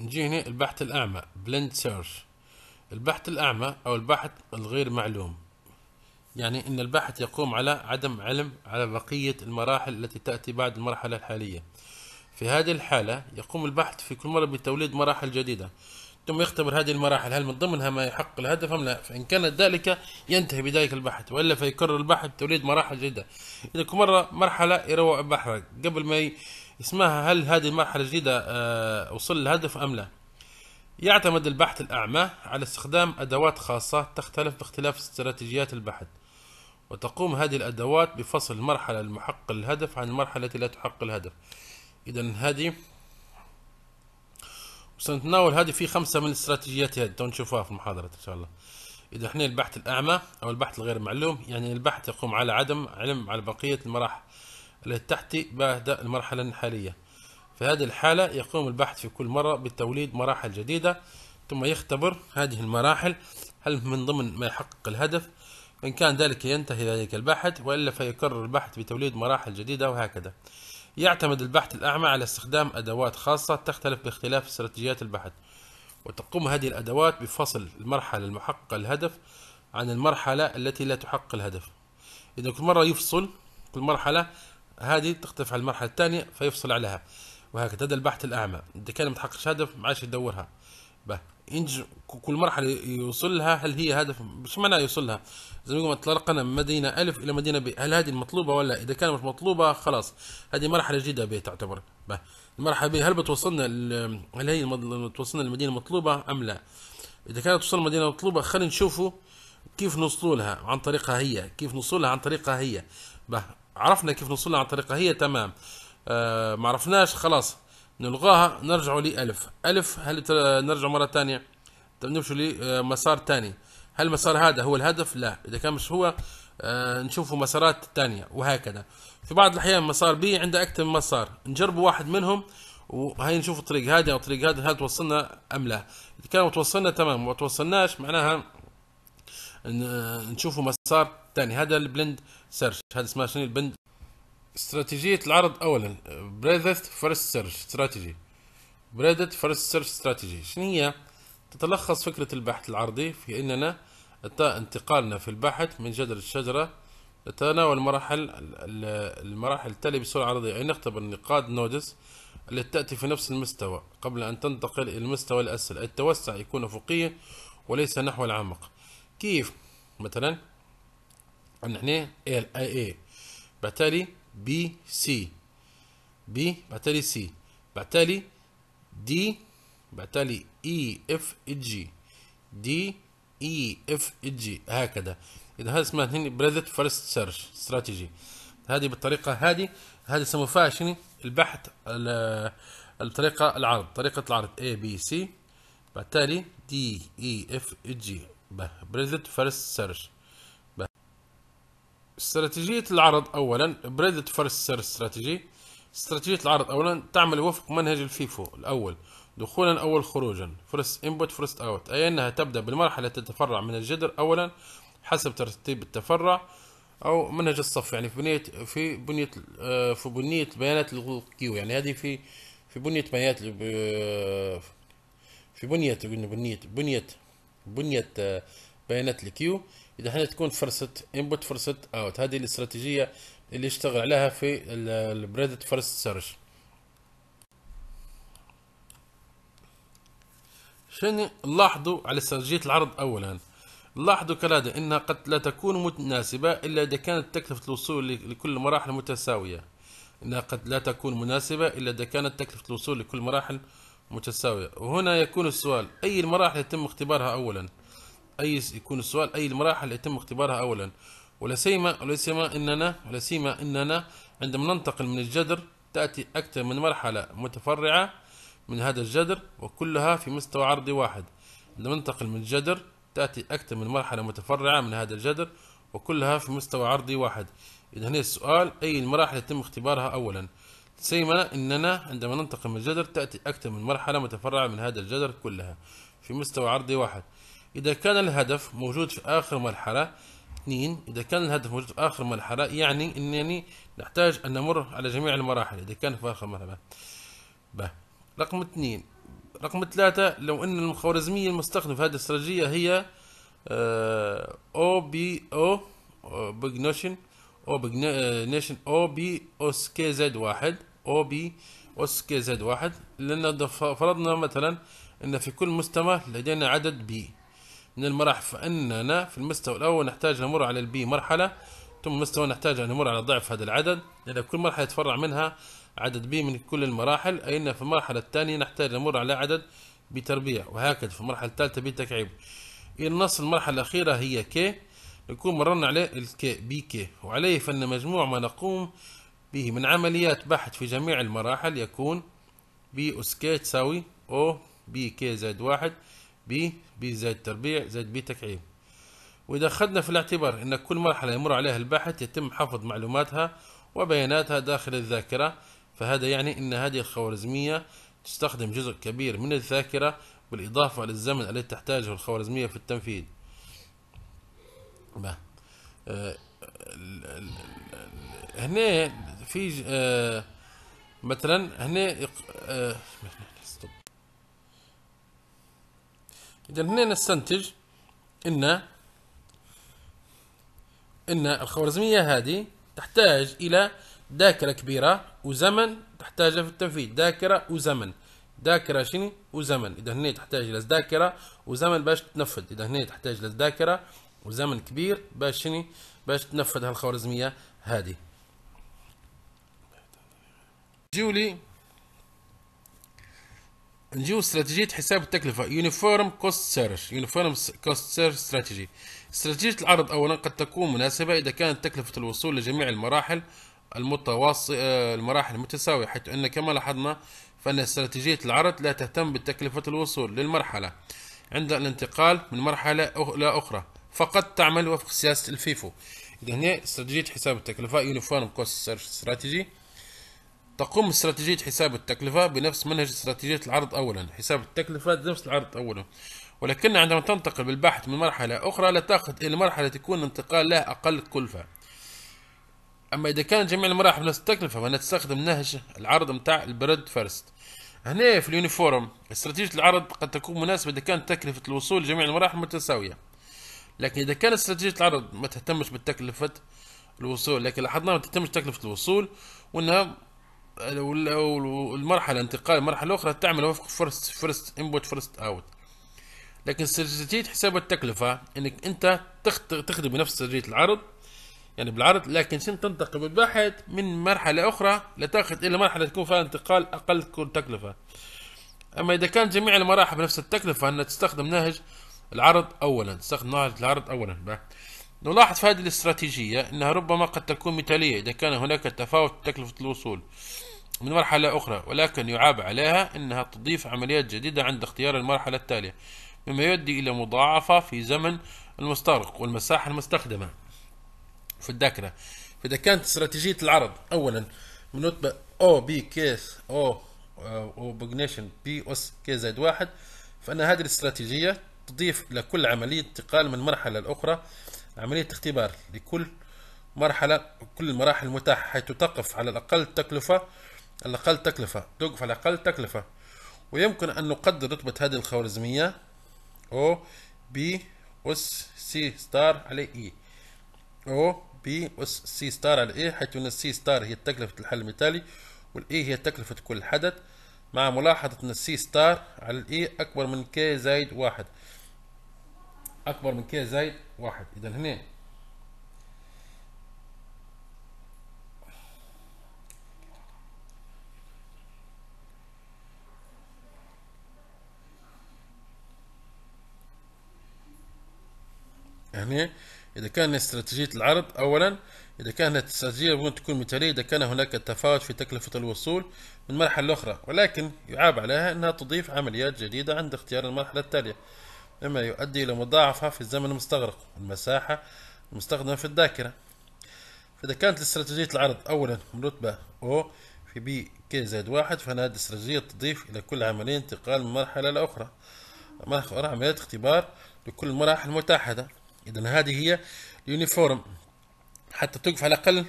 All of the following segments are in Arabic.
نجي هنا البحث الأعمى بلند سيرش البحث الأعمى أو البحث الغير معلوم يعني أن البحث يقوم على عدم علم على بقية المراحل التي تأتي بعد المرحلة الحالية في هذه الحالة يقوم البحث في كل مرة بتوليد مراحل جديدة ثم يختبر هذه المراحل هل من ضمنها ما يحقق الهدف أم لا فإن كان ذلك ينتهي بذلك البحث وإلا فيكرر البحث بتوليد مراحل جديدة إذا كل مرة مرحلة يروع بحرك قبل ما ي... اسمها هل هذه المرحلة الجديدة آه، وصل الهدف أم لا يعتمد البحث الأعمى على استخدام أدوات خاصة تختلف باختلاف استراتيجيات البحث وتقوم هذه الأدوات بفصل المرحلة المحقق الهدف عن المرحلة التي لا تحقق الهدف إذا هذه وسنتناول هذه في خمسة من الاستراتيجيات هذه نشوفها في المحاضرة إن شاء الله إذا إحنا البحث الأعمى أو البحث الغير معلوم يعني البحث يقوم على عدم علم على بقية المراحل التي تحتي بعد المرحلة الحالية في هذه الحالة يقوم البحث في كل مرة بتوليد مراحل جديدة ثم يختبر هذه المراحل هل من ضمن ما يحقق الهدف إن كان ذلك ينتهي ذلك الباحث وإلا فيكرر البحث بتوليد مراحل جديدة وهكذا يعتمد البحث الأعمى على استخدام أدوات خاصة تختلف باختلاف استراتيجيات البحث وتقوم هذه الأدوات بفصل المرحلة المحققة الهدف عن المرحلة التي لا تحقق الهدف إذا كل مرة يفصل كل مرحلة هذه تختلف على المرحله الثانيه فيفصل عليها وهكذا هذا البحث الاعمى اذا كان متحققش هدف ما عادش يدورها به ينج كل مرحله يوصل لها هل هي هدف مش معناها يوصل لها زي ما تطرقنا من مدينه الف الى مدينه ب هل هذه المطلوبه ولا اذا كانت مش مطلوبه خلاص هذه مرحله جديده به تعتبر به المرحله ب هل بتوصلنا هل هي توصلنا للمدينه المطلوبه ام لا اذا كانت توصل للمدينه المطلوبه خلينا نشوفوا كيف نوصلوا لها عن طريقها هي كيف نوصلها عن طريقها هي به عرفنا كيف لها عن الطريقه هي تمام آه، ما عرفناش خلاص نلغاها نرجعوا لألف ألف هل نرجع مرة ثانية نمشوا لمسار آه، ثاني هل المسار هذا هو الهدف لا إذا كان مش هو آه نشوفوا مسارات ثانية وهكذا في بعض الأحيان مسار بي عنده أكثر من مسار نجربوا واحد منهم وهي نشوف الطريق هذا أو الطريق هذا هل توصلنا أم لا إذا كان توصلنا تمام ما توصلناش معناها نشوفوا مسار ثاني هذا البلند سيرش هذا اسمها شنو البلند استراتيجيه العرض اولا بريدث فيرست سيرش استراتيجي بريدث فيرست سيرش استراتيجي شنو هي تتلخص فكره البحث العرضي في اننا انتقالنا في البحث من جذر الشجره تتناول مراحل المراحل التالية بصورة عرضية أي نختبر نقاط نودس التي تأتي في نفس المستوى قبل أن تنتقل إلى المستوى الأسفل التوسع يكون أفقيا وليس نحو العمق كيف مثلا عندنا هنا ال اي اي بالتالي بي سي بي بالتالي سي بالتالي دي بالتالي اي e، اف جي e، دي اي اف e، جي هكذا اذا هذا اسمها هنا بريزت فيرست سيرش استراتيجي هذه بالطريقه هذه هذه يسموها فاشني البحث الطريقه العرض طريقه العرض A B C بالتالي D E F G به بريدت فيرست سيرش استراتيجية العرض أولا بريدت فيرست سيرش استراتيجي استراتيجية العرض أولا تعمل وفق منهج الفيفو الأول دخولا أول خروجا فرست انبوت فرست اوت أي أنها تبدأ بالمرحلة تتفرع من الجدر أولا حسب ترتيب التفرع أو منهج الصف يعني في بنية في بنية آه، في بنية بيانات الكيو يعني هذه في في بنية بيانات آه، في بنية بنية بنية بنية آه، بيانات الكيو اذا حنا تكون فرصة انبوت فرصة اوت هذه الاستراتيجية اللي اشتغل عليها في البريدت فرست سيرش شنو لاحظوا على استراتيجية العرض اولا لاحظوا كالعادة انها قد لا تكون مناسبة الا اذا كانت تكلفة الوصول لكل مراحل متساوية انها قد لا تكون مناسبة الا اذا كانت تكلفة الوصول لكل مراحل متساوية وهنا يكون السؤال أي المراحل يتم اختبارها أولا أي يكون السؤال أي المراحل يتم اختبارها أولا ولا سيما ولا سيما أننا ولا سيما أننا عندما ننتقل من الجذر تأتي أكثر من مرحلة متفرعة من هذا الجذر وكلها في مستوى عرضي واحد عندما ننتقل من الجذر تأتي أكثر من مرحلة متفرعة من هذا الجذر وكلها في مستوى عرضي واحد إذا هنا السؤال أي المراحل يتم اختبارها أولا سيما اننا عندما ننتقل من الجذر تاتي اكثر من مرحله متفرعه من هذا الجذر كلها في مستوى عرضي واحد اذا كان الهدف موجود في اخر مرحله اثنين اذا كان الهدف موجود في اخر مرحله يعني انني نحتاج ان نمر على جميع المراحل اذا كان في اخر مرحله به رقم اثنين رقم ثلاثة لو ان الخوارزمية المستخدمة في هذه الاستراتيجية هي آه، او بي او بيج نوشن او بيج نيشن او بي اوس كي زد واحد او بي اس كي زد واحد لان فرضنا مثلا ان في كل مستوى لدينا عدد بي من المراحل فاننا في المستوى الاول نحتاج نمر على البي مرحله ثم المستوى نحتاج ان نمر على ضعف هذا العدد لان كل مرحله يتفرع منها عدد بي من كل المراحل اي ان في المرحله الثانيه نحتاج نمر على عدد بي تربيع وهكذا في المرحله الثالثه بي تكعيب الى المرحله الاخيره هي كي نكون مررنا عليه الكي بي كي وعليه فان مجموع ما نقوم به من عمليات بحث في جميع المراحل يكون بي أس كي تساوي أو بي كي زائد واحد بي بي زائد تربيع زائد بي تكعيب وإذا أخذنا في الاعتبار أن كل مرحلة يمر عليها الباحث يتم حفظ معلوماتها وبياناتها داخل الذاكرة فهذا يعني أن هذه الخوارزمية تستخدم جزء كبير من الذاكرة بالإضافة للزمن الذي تحتاجه الخوارزمية في التنفيذ آه، هنا في آه مثلا هنا آه اذا هنا نستنتج ان ان الخوارزميه هذه تحتاج الى ذاكره كبيره وزمن تحتاج في التنفيذ ذاكره وزمن ذاكره شنو وزمن اذا هنا تحتاج الى ذاكره وزمن باش تنفذ اذا هنا تحتاج الى ذاكره وزمن كبير باش شنو باش تنفذ هالخوارزميه هذه نجيو لي نجيو استراتيجية حساب التكلفة يونيفورم كوست سيرش يونيفورم كوست سيرش استراتيجي استراتيجية العرض أولا قد تكون مناسبة إذا كانت تكلفة الوصول لجميع المراحل المتواصلة آه، المراحل المتساوية حيث أن كما لاحظنا فأن استراتيجية العرض لا تهتم بتكلفة الوصول للمرحلة عند الانتقال من مرحلة إلى أخرى فقط تعمل وفق سياسة الفيفو إذا هنا استراتيجية حساب التكلفة يونيفورم كوست سيرش استراتيجي تقوم استراتيجية حساب التكلفة بنفس منهج استراتيجية العرض أولا حساب التكلفة بنفس العرض أولا ولكن عندما تنتقل بالبحث من مرحلة أخرى لا تأخذ إلى مرحلة تكون انتقال لها أقل كلفة أما إذا كان جميع المراحل بنفس التكلفة فنستخدم نهج العرض متاع البريد فيرست هنا في اليونيفورم استراتيجية العرض قد تكون مناسبة إذا كانت تكلفة الوصول لجميع المراحل متساوية لكن إذا كانت استراتيجية العرض ما تهتمش بتكلفة الوصول لكن لاحظنا ما تهتمش تكلفة الوصول وأنها والمرحله انتقال المرحله الاخرى تعمل وفق فرست فرست انبوت فرست اوت لكن استراتيجيه حساب التكلفه انك انت تخدم بنفس استراتيجيه العرض يعني بالعرض لكن شن تنتقل بالباحث من مرحله اخرى لتاخذ الى مرحله تكون فيها انتقال اقل تكون تكلفه اما اذا كان جميع المراحل بنفس التكلفه ان تستخدم نهج العرض اولا تستخدم نهج العرض اولا بقى. نلاحظ في هذه الاستراتيجية أنها ربما قد تكون مثالية إذا كان هناك تفاوت تكلفة الوصول من مرحلة أخرى ولكن يعاب عليها أنها تضيف عمليات جديدة عند اختيار المرحلة التالية مما يؤدي إلى مضاعفة في زمن المستغرق والمساحة المستخدمة في الذاكرة فإذا كانت استراتيجية العرض أولا بنتبة أو بي كيس أو آه، أو بوجنيشن بي أس كي زائد واحد فأن هذه الاستراتيجية تضيف لكل عملية انتقال من مرحلة لأخرى عملية اختبار لكل مرحلة كل المراحل المتاحة حيث تقف على الأقل تكلفة الأقل تكلفة توقف على أقل تكلفة ويمكن أن نقدر رتبة هذه الخوارزمية أو بي أس سي ستار على إي أو بي أس سي ستار على إي حيث أن السي ستار هي تكلفة الحل المثالي والإي هي تكلفة كل حدث مع ملاحظة أن السي ستار على الإي أكبر من كي زائد واحد أكبر من كي زائد واحد إذا هنا يعني إذا كان استراتيجية العرض أولا إذا كانت استراتيجية ممكن تكون مثالية إذا كان هناك تفاوت في تكلفة الوصول من مرحلة أخرى ولكن يعاب عليها أنها تضيف عمليات جديدة عند اختيار المرحلة التالية مما يؤدي إلى مضاعفة في الزمن المستغرق والمساحة المستخدمة في الذاكرة فإذا كانت استراتيجية العرض أولا من رتبة أو في بي كي زائد واحد فإن هذه الاستراتيجية تضيف إلى كل عملية انتقال من مرحلة لأخرى مرحلة عمليات اختبار لكل المراحل المتاحة اذا هذه هي اليونيفورم حتى توقف على الاقل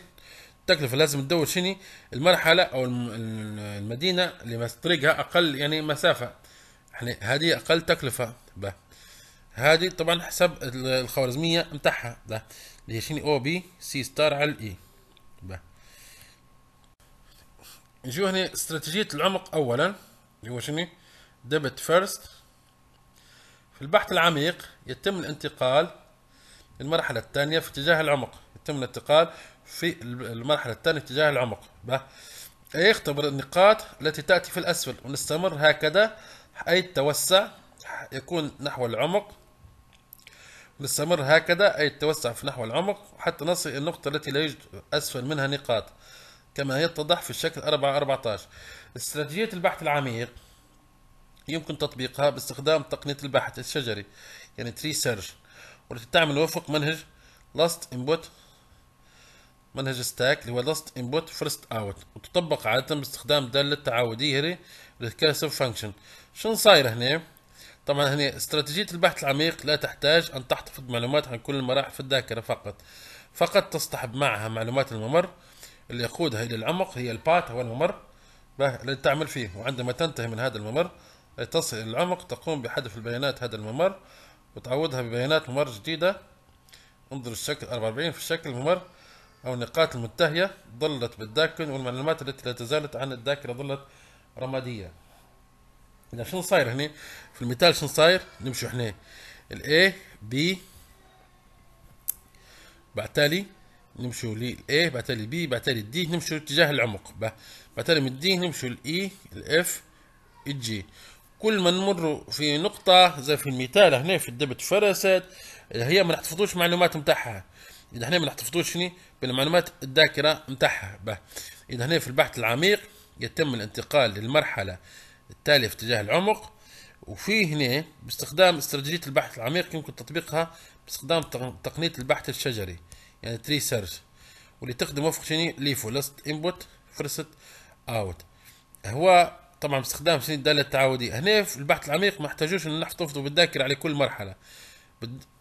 التكلفه لازم تدور شني المرحله او المدينه اللي طريقها اقل يعني مسافه يعني هذه اقل تكلفه به هذه طبعا حسب الخوارزميه متاعها ده اللي هي شني او بي سي ستار على الاي e. به نجيو هنا استراتيجيه العمق اولا اللي هو شني ديبت فيرست في البحث العميق يتم الانتقال المرحلة الثانية في اتجاه العمق يتم الانتقال في المرحلة الثانية اتجاه العمق به يختبر النقاط التي تأتي في الأسفل ونستمر هكذا أي التوسع يكون نحو العمق نستمر هكذا أي التوسع في نحو العمق حتى نصل إلى النقطة التي لا يوجد أسفل منها نقاط كما يتضح في الشكل 414 استراتيجية البحث العميق يمكن تطبيقها باستخدام تقنية البحث الشجري يعني تري سيرش تعمل وفق منهج لاست انبوت منهج ستاك اللي هو لاست انبوت فيرست اوت وتطبق عادة باستخدام دالة تعاودية هذي ريكيرسيف فانكشن شنو صاير هنا طبعا هنا استراتيجية البحث العميق لا تحتاج أن تحتفظ معلومات عن كل المراحل في الذاكرة فقط فقط تصطحب معها معلومات الممر اللي يقودها إلى العمق هي البات هو الممر اللي تعمل فيه وعندما تنتهي من هذا الممر تصل إلى العمق تقوم بحذف البيانات هذا الممر وتعوضها ببيانات ممر جديدة انظر الشكل 44 في الشكل الممر أو النقاط المنتهية ظلت بالداكن والمعلومات التي لا تزالت عن الذاكرة ظلت رمادية إذا شنو صاير هنا في المثال شنو صاير نمشي هنا الـ A B بعتالي نمشوا لل A بعتالي B بعتالي D نمشوا اتجاه العمق بعتالي من D نمشوا ل E الـ F الـ G كل ما نمر في نقطة زي في المثال هنا في الدبت فرست هي ما نحتفظوش معلومات نتاعها إذا هنا ما نحتفظوش شني بالمعلومات الذاكرة نتاعها به إذا هنا في البحث العميق يتم الانتقال للمرحلة التالية في اتجاه العمق وفي هنا باستخدام استراتيجية البحث العميق يمكن تطبيقها باستخدام تقنية البحث الشجري يعني تري سيرش واللي تخدم وفق شني ليفو لست انبوت فرست اوت هو طبعا باستخدام سنين الداله التعاوديه هنا في البحث العميق ما احتاجوش ان نحتفظوا بالذاكره على كل مرحله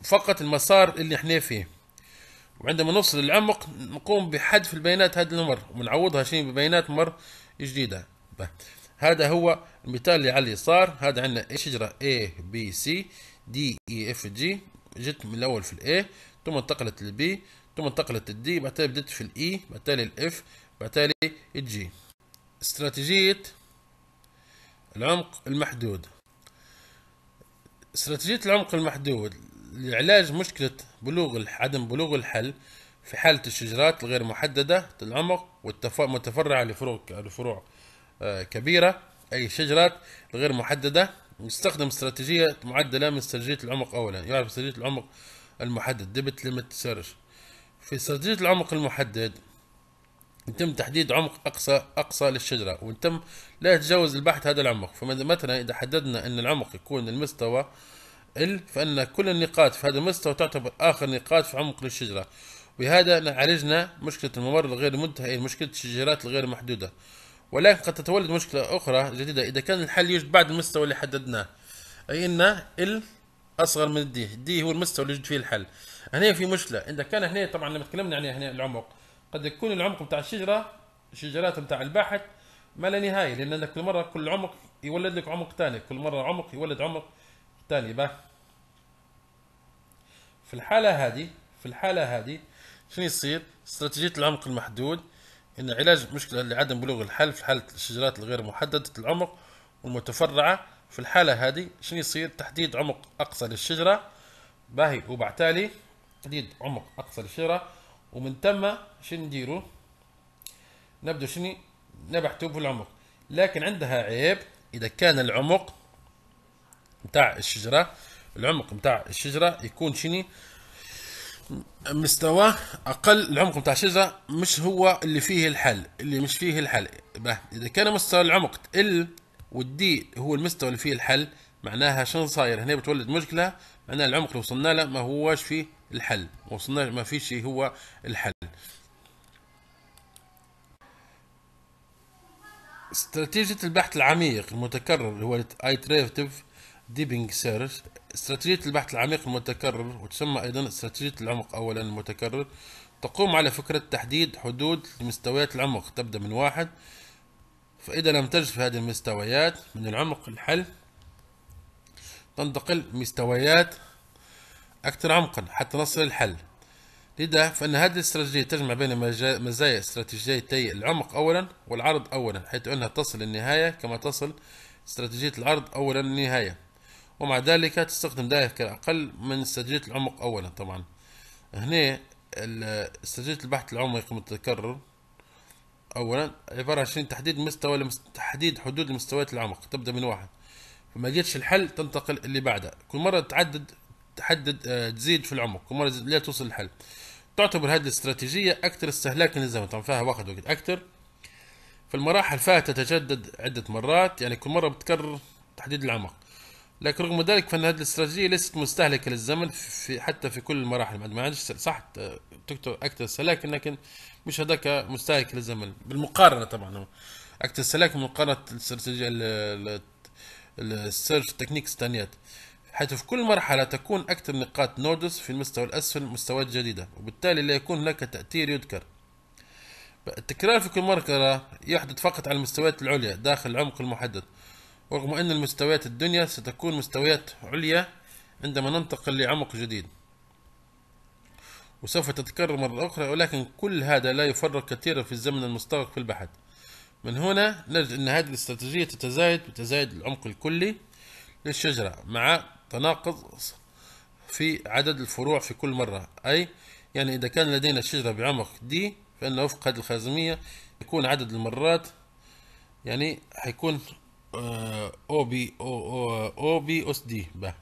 فقط المسار اللي احنا فيه وعندما نوصل للعمق نقوم بحذف البيانات هذا المر ونعوضها شيء ببيانات مر جديدة هذا هو المثال اللي على اليسار هذا عندنا شجرة A B C D E F G جت من الأول في ال A ثم انتقلت لل B ثم انتقلت لل D بعدها بدت في ال E بعدها لل F بعدها لل G استراتيجية العمق المحدود استراتيجية العمق المحدود لعلاج مشكلة بلوغ عدم بلوغ الحل في حالة الشجرات الغير محددة العمق والمتفرعة لفروع لفروع آه، كبيرة أي الشجرات الغير محددة يستخدم استراتيجية معدلة من استراتيجية العمق أولا يعرف استراتيجية العمق المحدد ديبت ليمت سيرش في استراتيجية العمق المحدد يتم تحديد عمق أقصى أقصى للشجرة ويتم لا يتجاوز البحث هذا العمق فمثلا إذا حددنا أن العمق يكون المستوى ال فأن كل النقاط في هذا المستوى تعتبر آخر نقاط في عمق للشجرة وبهذا عالجنا مشكلة الممر الغير المنتهي مشكلة الشجرات الغير محدودة ولكن قد تتولد مشكلة أخرى جديدة إذا كان الحل يوجد بعد المستوى اللي حددناه أي أن ال أصغر من الدي دي هو المستوى اللي يوجد فيه الحل هنا في مشكلة إذا كان هنا طبعا لما تكلمنا عن هنا العمق قد يكون العمق بتاع الشجره الشجرات بتاع الباحث ما لا نهايه لان كل مره كل عمق يولد لك عمق ثاني كل مره عمق يولد عمق ثاني باه في الحاله هذه في الحاله هذه شنو يصير استراتيجيه العمق المحدود ان علاج مشكله لعدم بلوغ الحل في حاله الشجرات الغير محدده العمق والمتفرعه في الحاله هذه شنو يصير تحديد عمق اقصى للشجره باهي وبعتالي تحديد عمق اقصى للشجره ومن ثم شنو نديرو نبدو شني نبحثوا في العمق لكن عندها عيب اذا كان العمق نتاع الشجره العمق نتاع الشجره يكون شني مستوى اقل العمق نتاع الشجره مش هو اللي فيه الحل اللي مش فيه الحل اذا كان مستوى العمق ال والدي هو المستوى اللي فيه الحل معناها شنو صاير هنا بتولد مشكله ان العمق اللي وصلنا له ما هوش فيه الحل ما وصلنا ما فيش هو الحل استراتيجية البحث العميق المتكرر اللي هو iterative ديبنج سيرش استراتيجية البحث العميق المتكرر وتسمى أيضا استراتيجية العمق أولا المتكرر تقوم على فكرة تحديد حدود لمستويات العمق تبدأ من واحد فإذا لم تجد في هذه المستويات من العمق الحل تنتقل مستويات أكثر عمقا حتى نصل للحل لذا فإن هذه الاستراتيجية تجمع بين مزايا استراتيجيتي العمق أولا والعرض أولا حيث أنها تصل للنهاية كما تصل استراتيجية العرض أولا للنهاية ومع ذلك تستخدم دائرة أقل من استراتيجية العمق أولا طبعا هنا استراتيجية البحث العمقي المتكرر أولا عبارة عن تحديد مستوى تحديد حدود المستويات العمق تبدأ من واحد وما لقيتش الحل تنتقل اللي بعدها كل مره تعدد تحدد آه، تزيد في العمق كل مره لا توصل للحل تعتبر هذه الاستراتيجيه اكثر استهلاكا للزمن طبعا فيها وقت وقت اكثر فالمراحل فيها تتجدد عده مرات يعني كل مره بتكرر تحديد العمق لكن رغم ذلك فان هذه الاستراتيجيه ليست مستهلكه للزمن في حتى في كل المراحل ما عندش صح آه، تكتب اكثر استهلاك لكن مش هذاك مستهلك للزمن بالمقارنه طبعا اكثر استهلاك من مقارنه الاستراتيجيه السيرش تكنيكس ثانيات حيث في كل مرحلة تكون أكثر نقاط نودس في المستوى الأسفل مستويات جديدة وبالتالي لا يكون هناك تأثير يذكر التكرار في كل مرحله يحدث فقط على المستويات العليا داخل العمق المحدد رغم أن المستويات الدنيا ستكون مستويات عليا عندما ننتقل لعمق جديد وسوف تتكرر مرة أخرى ولكن كل هذا لا يفرق كثيرا في الزمن المستغرق في البحث من هنا نجد أن هذه الاستراتيجية تتزايد بتزايد العمق الكلي للشجرة مع تناقض في عدد الفروع في كل مرة أي يعني إذا كان لدينا شجرة بعمق دي فإن وفق هذه الخازمية يكون عدد المرات يعني حيكون او بي او او بي اس دي با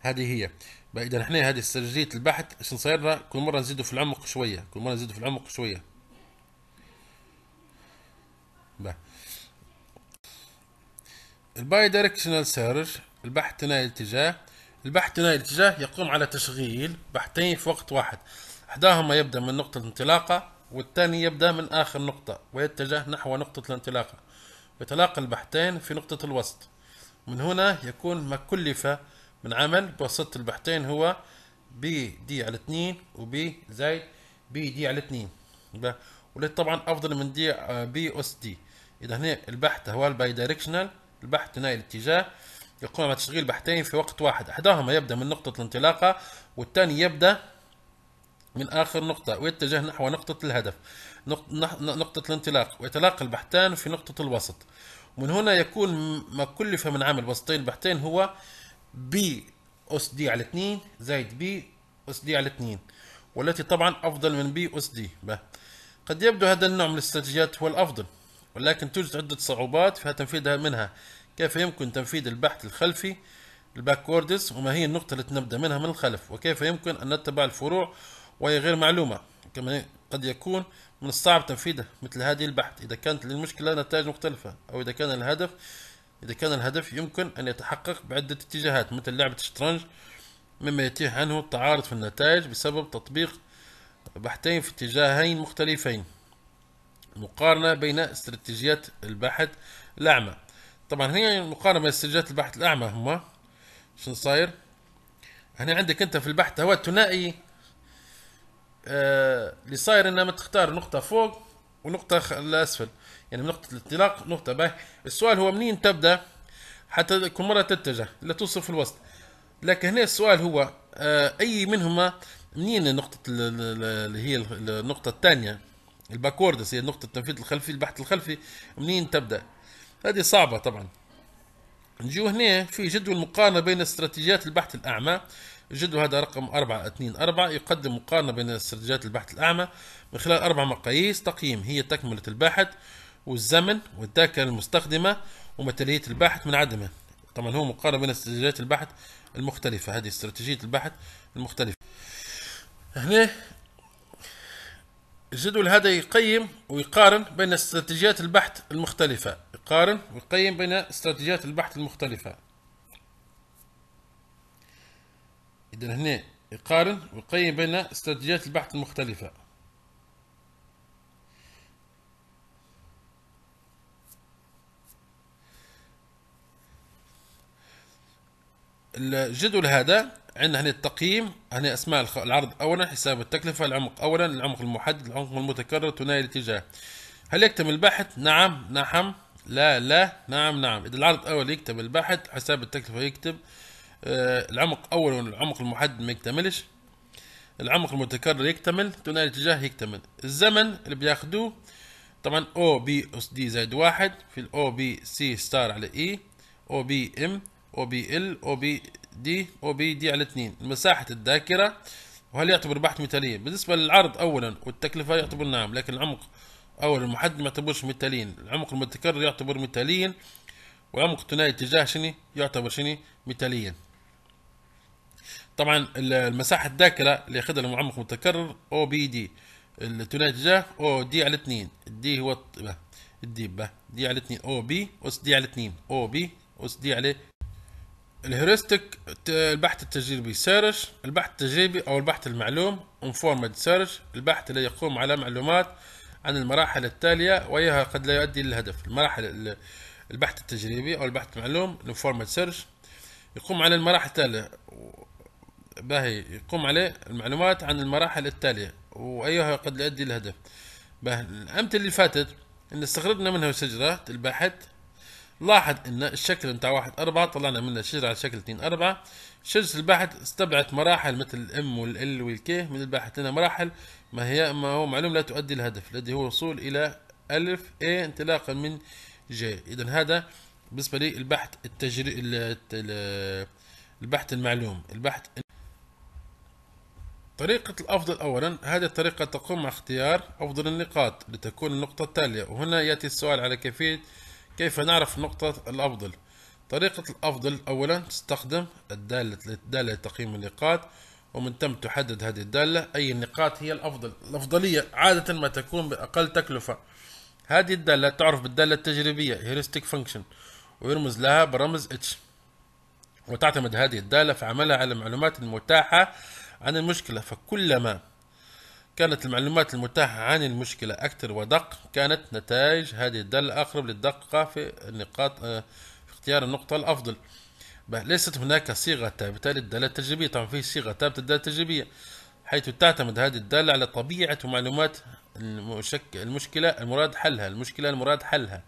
هذه هي بقى اذا احنا هذه استراتيجيه البحث شنو كل مره نزيدوا في العمق شويه كل مره نزيدوا في العمق شويه الباي دايركشنال سيرش البحث ثنائي الاتجاه البحث ثنائي الاتجاه يقوم على تشغيل بحثين في وقت واحد احداهما يبدا من نقطه الانطلاقة والثاني يبدا من اخر نقطه ويتجه نحو نقطه الانطلاقه ويتلاقى البحثين في نقطه الوسط من هنا يكون ما كلف من عمل بواسطه البحثين هو بي دي على 2 وبي زائد بي دي على 2 ولد طبعا افضل من دي بي اس دي اذا هنا البحث هو الباي دايركشنال البحث ثنائي الاتجاه يقوم بتشغيل بحثين في وقت واحد احداهما يبدا من نقطه الانطلاقه والثاني يبدا من آخر نقطة ويتجه نحو نقطة الهدف نقطة الانطلاق ويتلاقى البحثان في نقطة الوسط ومن هنا يكون ما كلف من عمل وسطي البحثين هو بي أس دي على 2 زائد بي أس دي على 2 والتي طبعا أفضل من بي أس دي قد يبدو هذا النوع من الاستراتيجيات هو الأفضل ولكن توجد عدة صعوبات في تنفيذها منها كيف يمكن تنفيذ البحث الخلفي الباكوردز وما هي النقطة التي نبدأ منها من الخلف وكيف يمكن أن نتبع الفروع وهي غير معلومة كما قد يكون من الصعب تنفيذه مثل هذه البحث إذا كانت للمشكلة نتائج مختلفة أو إذا كان الهدف إذا كان الهدف يمكن أن يتحقق بعدة اتجاهات مثل لعبة الشطرنج مما يتيح عنه التعارض في النتائج بسبب تطبيق بحثين في اتجاهين مختلفين مقارنة بين استراتيجيات البحث الأعمى طبعا هنا مقارنة بين استراتيجيات البحث الأعمى هما شنو صاير هنا عندك أنت في البحث هو ثنائي آه اللي صاير انما تختار نقطة فوق ونقطة الأسفل يعني نقطة الانطلاق نقطة باهي السؤال هو منين تبدأ حتى كل مرة تتجه لا توصل في الوسط لكن هنا السؤال هو آه أي منهما منين نقطة اللي هي النقطة الثانية الباكوردس هي نقطة التنفيذ الخلفي البحث الخلفي منين تبدأ هذه صعبة طبعا نجيو هنا في جدول مقارنة بين استراتيجيات البحث الأعمى الجدول هذا رقم 424 يقدم مقارنة بين استراتيجيات البحث الأعمى من خلال أربع مقاييس تقييم هي تكملة الباحث والزمن والذاكرة المستخدمة ومتالية الباحث من عدمه طبعا هو مقارنة بين استراتيجيات البحث المختلفة هذه استراتيجية البحث المختلفة هنا الجدول هذا يقيم ويقارن بين استراتيجيات البحث المختلفة يقارن ويقيم بين استراتيجيات البحث المختلفة إذا هنا يقارن ويقيم بين استراتيجيات البحث المختلفة الجدول هذا عندنا هنا التقييم هنا اسماء العرض اولا حساب التكلفه العمق اولا العمق المحدد العمق المتكرر ثنائي الاتجاه هل يكتمل الباحث نعم نعم لا لا نعم نعم اذا العرض اول يكتب الباحث حساب التكلفه يكتب آه العمق اول والعمق المحدد ما يكتملش العمق المتكرر يكتمل ثنائي الاتجاه يكتمل الزمن اللي بياخدوه طبعا او بي اس دي زائد واحد في الاو بي سي ستار على اي او بي ام او بي ال او بي دي او بي دي على اثنين مساحه الذاكره وهل يعتبر بحث مثالية؟ بالنسبه للعرض اولا والتكلفه يعتبر نعم لكن العمق اولا المحدد ما يعتبرش مثاليين العمق المتكرر يعتبر مثاليا وعمق ثنائي اتجاه شني يعتبر شني مثاليا طبعا المساحه الذاكره اللي ياخذها المعمق المتكرر او بي دي الثنائي اتجاه او دي على 2 دي هو الدي به دي على 2 او بي اس دي على 2 او بي اس دي على الهيورستيك البحث التجريبي سيرش البحث التجريبي او البحث المعلوم انفورمد سيرش البحث الذي يقوم على معلومات عن المراحل التالية وايها قد لا يؤدي للهدف المراحل البحث التجريبي أو البحث المعلوم انفورمد سيرش يقوم على المراحل التالية باهي يقوم عليه المعلومات عن المراحل التالية وأيها قد لا يؤدي للهدف باهي الأمثلة اللي فاتت إن استخرجنا منها شجرة البحث لاحظ ان الشكل نتاع واحد أربعة طلعنا منه شجرة على شكل اثنين أربعة شجرة البحث استبعت مراحل مثل الام والال والكي من البحث لنا مراحل ما هي ما هو معلوم لا تؤدي الهدف الذي هو الوصول الى الف اي انطلاقا من جي اذا هذا بالنسبة لي البحث التجري البحث المعلوم البحث طريقة الأفضل أولا هذه الطريقة تقوم مع اختيار أفضل النقاط لتكون النقطة التالية وهنا يأتي السؤال على كيفية كيف نعرف نقطة الأفضل؟ طريقة الأفضل أولا تستخدم الدالة الدالة لتقييم النقاط ومن ثم تحدد هذه الدالة أي النقاط هي الأفضل الأفضلية عادة ما تكون بأقل تكلفة هذه الدالة تعرف بالدالة التجريبية هيورستيك فانكشن ويرمز لها برمز اتش وتعتمد هذه الدالة في عملها على المعلومات المتاحة عن المشكلة فكلما كانت المعلومات المتاحة عن المشكلة أكثر ودق كانت نتائج هذه الدالة أقرب للدقة في النقاط آه، في اختيار النقطة الأفضل ليست هناك صيغة ثابتة للدالة التجريبية طبعا في صيغة ثابتة للدالة التجريبية حيث تعتمد هذه الدالة على طبيعة ومعلومات المشكلة المراد حلها المشكلة المراد حلها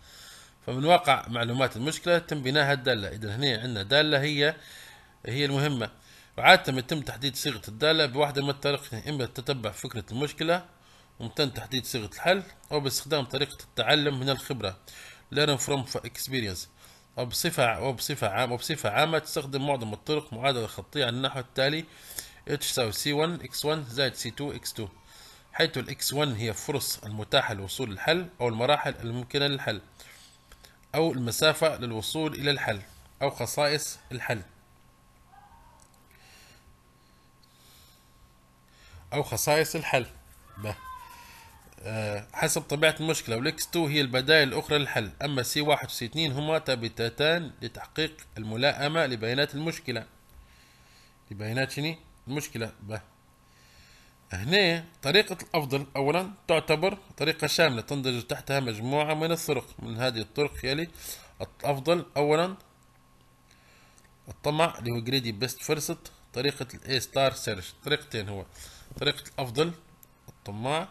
فمن واقع معلومات المشكلة تم بناء الدالة إذا هنا عندنا دالة هي هي المهمة وعادة يتم تحديد صيغة الدالة بواحدة من الطريقتين يعني إما تتبع فكرة المشكلة ومتن تحديد صيغة الحل أو باستخدام طريقة التعلم من الخبرة learn from experience أو بصفة أو بصفة عامة وبصفة عامة تستخدم معظم الطرق معادلة خطية على النحو التالي h تساوي c1 x1 زائد c2 x2 حيث ال x1 هي الفرص المتاحة للوصول للحل أو المراحل الممكنة للحل أو المسافة للوصول إلى الحل أو خصائص الحل أو خصائص الحل ب آه، حسب طبيعة المشكلة والإكس 2 هي البدائل الأخرى للحل أما سي واحد وسي 2 هما ثابتتان لتحقيق الملائمة لبيانات المشكلة لبيانات شني المشكلة ب هنا طريقة الأفضل أولا تعتبر طريقة شاملة تندرج تحتها مجموعة من الطرق من هذه الطرق يلي الأفضل أولا الطمع اللي هو جريدي بيست فرست طريقة الاي ستار سيرش طريقتين هو طريقة الأفضل الطماع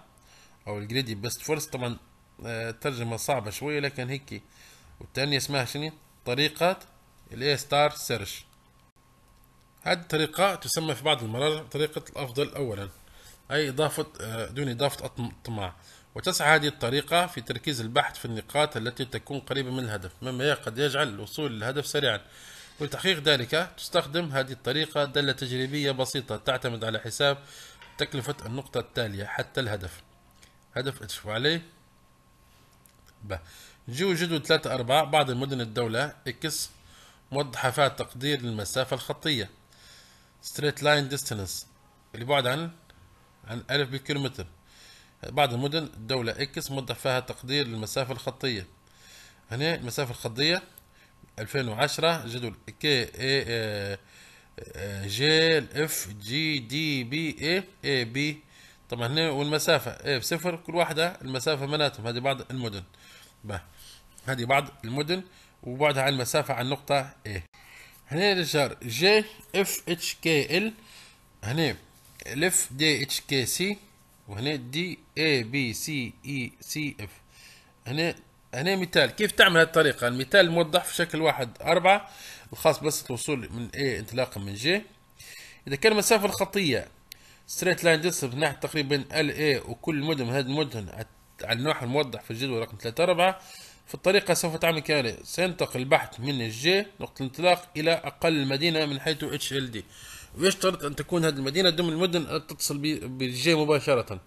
أو الجريدي بيست فورس طبعا آه، ترجمة صعبة شوية لكن هيك والتانية اسمها شنو طريقة الاي ستار سيرش هذه الطريقة تسمى في بعض المرات طريقة الأفضل أولا أي إضافة آه، دون إضافة الطماع وتسعى هذه الطريقة في تركيز البحث في النقاط التي تكون قريبة من الهدف مما قد يجعل الوصول للهدف سريعا ولتحقيق ذلك تستخدم هذه الطريقة دلة تجريبية بسيطة تعتمد على حساب تكلفة النقطة التالية حتى الهدف هدف اشوفوا عليه ب جيو جدول ثلاثة أرباع بعض المدن الدولة اكس موضحة فيها تقدير المسافة الخطية ستريت لاين ديستانس اللي بعد عن عن ألف بالكيلومتر بعض المدن الدولة اكس موضح فيها تقدير المسافة الخطية هنا المسافة الخطية 2010 جدول كي اي, اه جي اف جي دي بي اي اي بي طبعا هنا والمسافة اي بصفر كل واحدة المسافة بيناتهم هذه بعض المدن به هذه بعض المدن وبعدها عن المسافة عن نقطة اي هنا الجار جي اف اتش كي ال هنا الاف دي اتش كي سي وهنا دي اي بي سي اي سي اف هنا هنا مثال كيف تعمل هالطريقة المثال موضح في شكل واحد أربعة الخاص بس الوصول من A انطلاقا من J إذا كان المسافة الخطية ستريت لاين ديستنس ناحية تقريبا ال A وكل مدن من هذه المدن على النوع الموضح في الجدول رقم ثلاثة أربعة في الطريقة سوف تعمل كالي سينتقل البحث من الجي نقطة الانطلاق إلى أقل مدينة من حيث اتش ال دي ويشترط أن تكون هذه المدينة ضمن المدن التي تتصل بالجي مباشرة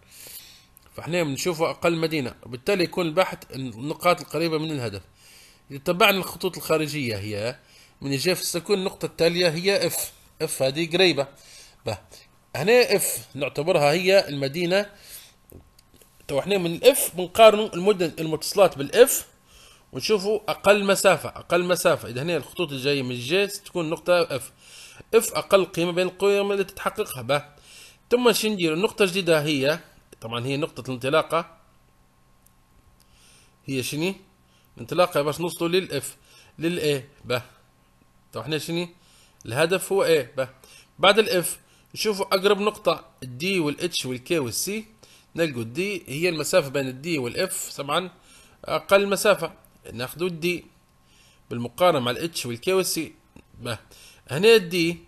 فاحنا بنشوف أقل مدينة وبالتالي يكون البحث النقاط القريبة من الهدف إذا تبعنا الخطوط الخارجية هي من يجي في السكون النقطة التالية هي اف اف هذه قريبة به هنا اف نعتبرها هي المدينة تو احنا من الاف بنقارن المدن المتصلات بالاف ونشوفوا اقل مسافة اقل مسافة اذا هنا الخطوط الجاية من الجي تكون نقطة اف اف اقل قيمة بين القيم اللي تتحققها به ثم شو ندير النقطة الجديدة هي طبعا هي نقطة الانطلاقة هي شني انطلاقة باش نوصلوا للاف للاي به تو احنا شنو الهدف هو ايه با. بعد الاف نشوفوا اقرب نقطه الدي والاتش والكي والسي نلقوا الدي هي المسافه بين الدي والاف طبعا اقل مسافه ناخذوا الدي بالمقارنه مع الاتش والكي والسي با. هنا الدي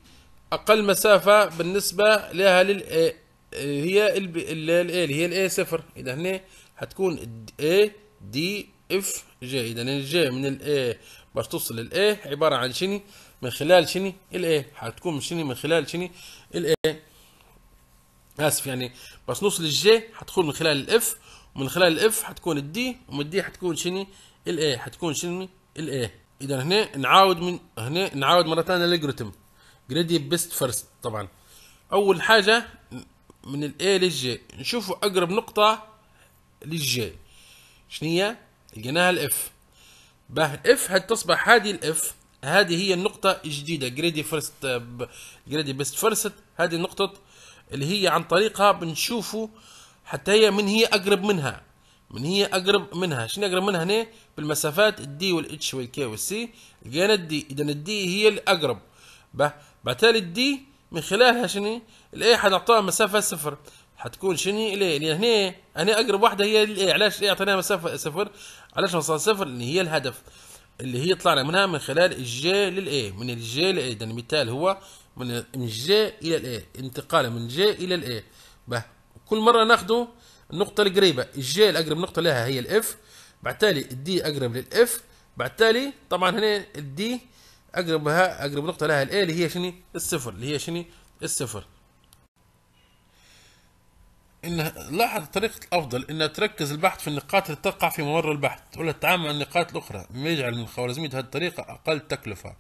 اقل مسافه بالنسبه لها للاي هي ال ال هي الاي صفر اذا هنا حتكون اي دي اف جي اذا الجي من الاي باش توصل للايه عباره عن شني من خلال شني الايه حتكون شني من خلال شني الايه اسف يعني باش نوصل للجي حتكون من خلال الاف ومن خلال الاف حتكون الدي ومن الدي حتكون شني الايه حتكون شني الايه اذا هنا نعاود من هنا نعاود مره ثانيه الالجوريثم جريدي بيست فيرست طبعا اول حاجه من الاي للجي نشوفوا اقرب نقطه للجي شنو هي لقيناها الاف باه اف تصبح هذه الاف هذه هي النقطة الجديدة جريدي فيرست جريدي بيست فيرست هذه النقطة اللي هي عن طريقها بنشوفوا حتى هي من هي أقرب منها من هي أقرب منها شنو أقرب منها هنا بالمسافات الدي والاتش والكي والسي لقينا الدي إذا الدي هي الأقرب بالتالي الدي من خلالها شنو الاي حنعطوها مسافة صفر حتكون شني ليه؟ لان هنا هنا اقرب واحده هي الاي علاش الاي اعطيناها مسافه صفر علاش مسافه صفر اللي هي الهدف اللي هي طلعنا منها من خلال الجي للاي من الجي للاي ده المثال يعني هو من الجي الى الاي انتقال من جي الى الاي به كل مره ناخذ النقطه القريبه الجي الاقرب نقطه لها هي الاف بعد تالي الدي اقرب للاف بعد تالي طبعا هنا الدي اقربها اقرب نقطه لها الاي اللي هي شني الصفر اللي هي شني الصفر إن لاحظ طريقة الأفضل أن تركز البحث في النقاط اللي تقع في ممر البحث ولا تتعامل مع النقاط الأخرى مما يجعل من خوارزمية هذه الطريقة أقل تكلفة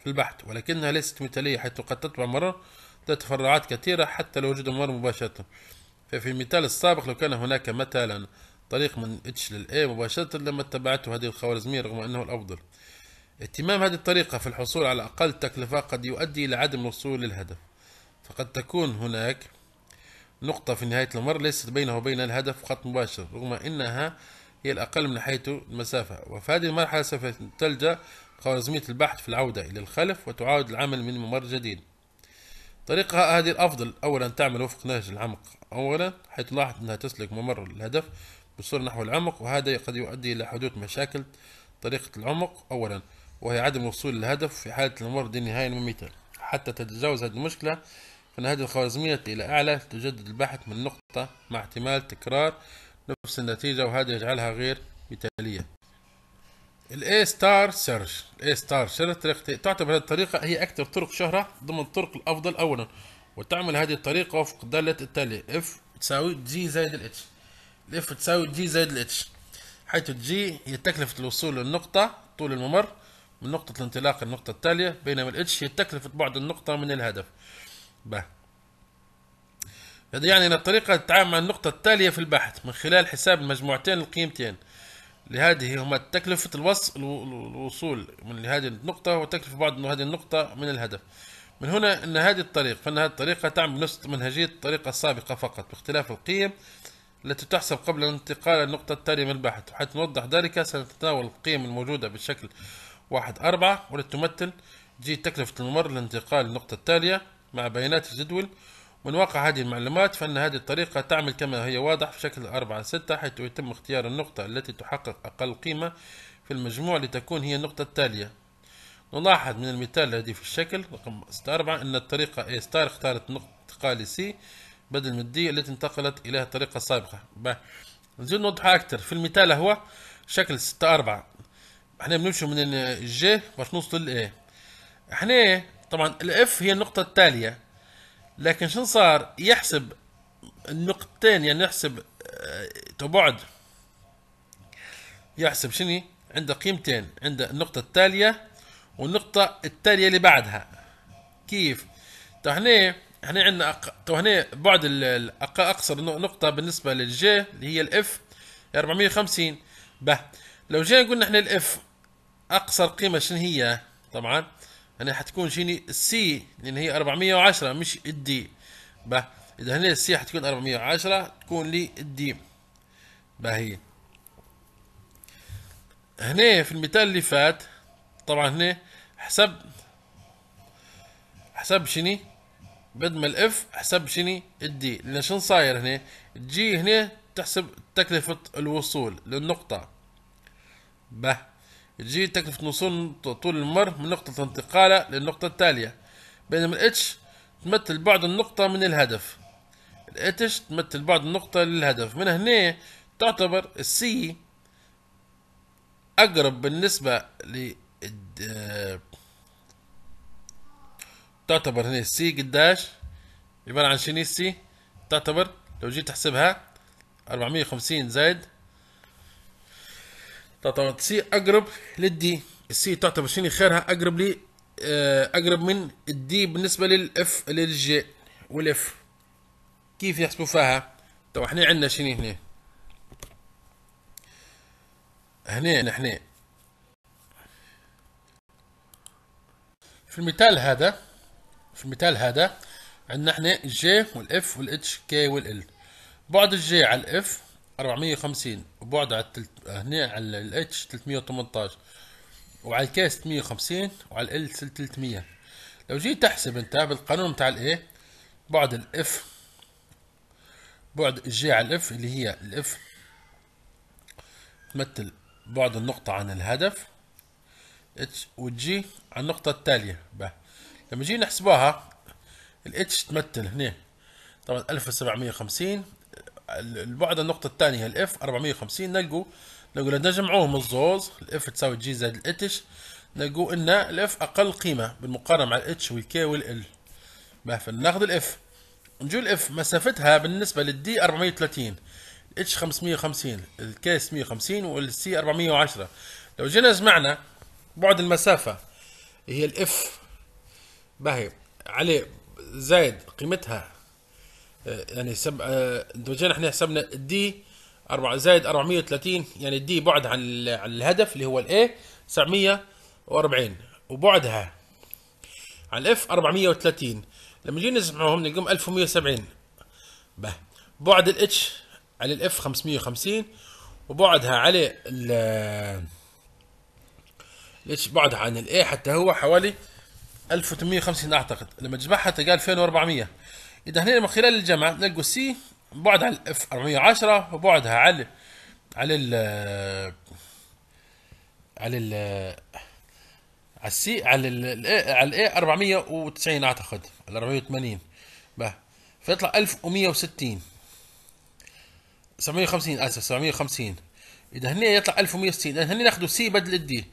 في البحث ولكنها ليست مثالية حيث قد تتبع مرر ذات تفرعات كثيرة حتى لو وجد ممر مباشرة ففي المثال السابق لو كان هناك مثلا طريق من اتش للاي مباشرة لما اتبعته هذه الخوارزمية رغم أنه الأفضل اهتمام هذه الطريقة في الحصول على أقل تكلفة قد يؤدي إلى عدم الوصول للهدف فقد تكون هناك نقطة في نهاية الممر ليست بينه وبين الهدف خط مباشر رغم أنها هي الأقل من حيث المسافة وفي هذه المرحلة سوف تلجأ خوارزمية البحث في العودة إلى الخلف وتعاود العمل من ممر جديد طريقة هذه الأفضل أولا تعمل وفق نهج العمق أولا حيث لاحظ أنها تسلك ممر الهدف بصورة نحو العمق وهذا قد يؤدي إلى حدوث مشاكل طريقة العمق أولا وهي عدم الوصول للهدف في حالة الممر ذي نهاية مميتة حتى تتجاوز هذه المشكلة هذه الخوارزمية إلى أعلى تجدد البحث من نقطة مع احتمال تكرار نفس النتيجة وهذا يجعلها غير مثالية الاي ستار سيرش الاي ستار سيرش تعتبر هذه الطريقة هي أكثر طرق شهرة ضمن الطرق الأفضل أولا وتعمل هذه الطريقة وفق الدالة التالية اف تساوي G زائد الـ F تساوي G زائد H حيث G هي تكلفة الوصول للنقطة طول الممر من نقطة الانطلاق للنقطة التالية بينما الاتش هي تكلفة بعد النقطة من الهدف به هذا يعني أن الطريقة تتعامل مع النقطة التالية في البحث من خلال حساب المجموعتين القيمتين لهذه هما تكلفة الوصل الوصول من لهذه النقطة وتكلفة بعض هذه النقطة من الهدف من هنا أن هذه الطريقة فإن هذه الطريقة تعمل نفس منهجية الطريقة السابقة فقط باختلاف القيم التي تحسب قبل الانتقال للنقطة التالية من البحث وحتى نوضح ذلك سنتناول القيم الموجودة بالشكل واحد أربعة والتي تمثل جي تكلفة الممر للانتقال للنقطة التالية مع بيانات الجدول من واقع هذه المعلومات فإن هذه الطريقة تعمل كما هي واضح في شكل 4 ستة 6 حيث يتم اختيار النقطة التي تحقق أقل قيمة في المجموع لتكون هي النقطة التالية نلاحظ من المثال الذي في الشكل رقم اربعة أن الطريقة A ستار اختارت نقطة انتقال C بدل من D التي انتقلت إليها الطريقة السابقة نزيد نوضحها أكثر في المثال هو شكل 6 4 احنا بنمشي من الجي باش نوصل ل احنا طبعا الاف هي النقطة التالية لكن شنو صار يحسب النقطتين يعني يحسب آه، تبعد يحسب شني عنده قيمتين عنده النقطة التالية والنقطة التالية اللي بعدها كيف؟ تو هنا هنا عندنا أق... تو هنا بعد الأق... أقصر نقطة بالنسبة للجي اللي هي الاف 450 به لو جينا قلنا احنا الاف أقصر قيمة شنو هي؟ طبعا هنا حتكون شيني السي لان هي 410 مش الدي به اذا هنا السي حتكون 410 تكون لي الدي باهي هنا في المثال اللي فات طبعا هنا حسب حسب شني بدل ما الاف حسب شني الدي لان شنو صاير هنا الجي هنا تحسب تكلفة الوصول للنقطة به تجي تكلفة وصول طول المر من نقطة انتقاله للنقطة التالية بينما الاتش تمثل بعد النقطة من الهدف الاتش تمثل بعد النقطة للهدف من هنا تعتبر السي أقرب بالنسبة ل تعتبر هنا السي قداش عبارة عن شنو السي تعتبر لو جيت تحسبها 450 زائد تعتبر سي اقرب للدي السي تعتبر شنو خيرها اقرب لي آه، اقرب من الدي بالنسبه للاف للجي والاف كيف يحسبوا فيها تو احنا عندنا شنو هنا هنا نحن في المثال هذا في المثال هذا عندنا احنا جي والاف والاتش كي والال بعد الجي على الاف 450 وبعد على التلت... هنا على الاتش 318 وعلى الكاس 150 وعلى ال 300 لو جيت تحسب انت بالقانون بتاع الاي بعد الاف بعد الجي على الاف اللي هي الاف تمثل بعد النقطة عن الهدف اتش والجي عن النقطة التالية به لما جينا نحسبوها الاتش تمثل هنا طبعا 1750 البعد النقطة الثانية الاف 450 نلقوا نقول لو نجمعوهم الزوز الاف تساوي جي زائد الاتش نلقوا ان الاف اقل قيمة بالمقارنة مع الاتش والكي والال ما فناخذ الاف نجو الاف مسافتها بالنسبة للدي 430 الاتش 550 الكي 650 والسي 410 لو جينا جمعنا بعد المسافة هي الاف باهي عليه زائد قيمتها آه، يعني سب... دوجين آه، احنا حسبنا الدي 4 زائد 430 يعني الدي بعد عن الهدف اللي هو الاي 940 وبعدها عن الاف 430 لما نجي نجمعهم نلقاهم 1170 به بعد الاتش على الاف 550 وبعدها على ال ليش بعدها عن الاي حتى هو حوالي 1850 اعتقد لما تجمعها تلقى 2400 اذا هنا من خلال الجمع نلقوا سي بعد على الاف 410 وبعدها على على ال على ال على السي على ال على الاي 490 اعتقد ال 480 به فيطلع 1160 750 اسف 750 اذا هنا يطلع 1160 اذا هنا ناخذ سي بدل الدي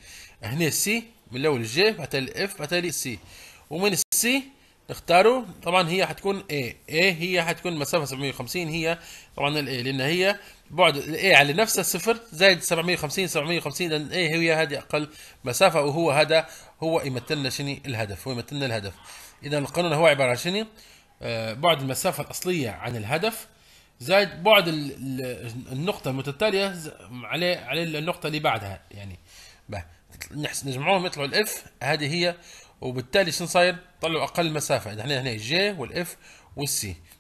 هنا السي من الاول الجي بعدين الاف بعدين السي ومن السي اختاروا طبعا هي حتكون A A هي حتكون مسافة 750 هي طبعا ال A لأن هي بعد ال A على نفسه صفر زائد 750 750 لأن A هي هذه أقل مسافة وهو هذا هو يمثلنا شنو الهدف هو يمثلنا الهدف إذا القانون هو عبارة عن شنو آه، بعد المسافة الأصلية عن الهدف زائد بعد النقطة المتتالية عليه على النقطة اللي بعدها يعني نجمعوهم يطلعوا الاف هذه هي وبالتالي شنو صاير؟ طلعوا اقل مسافه عندنا هنا هنا الجي والاف والسي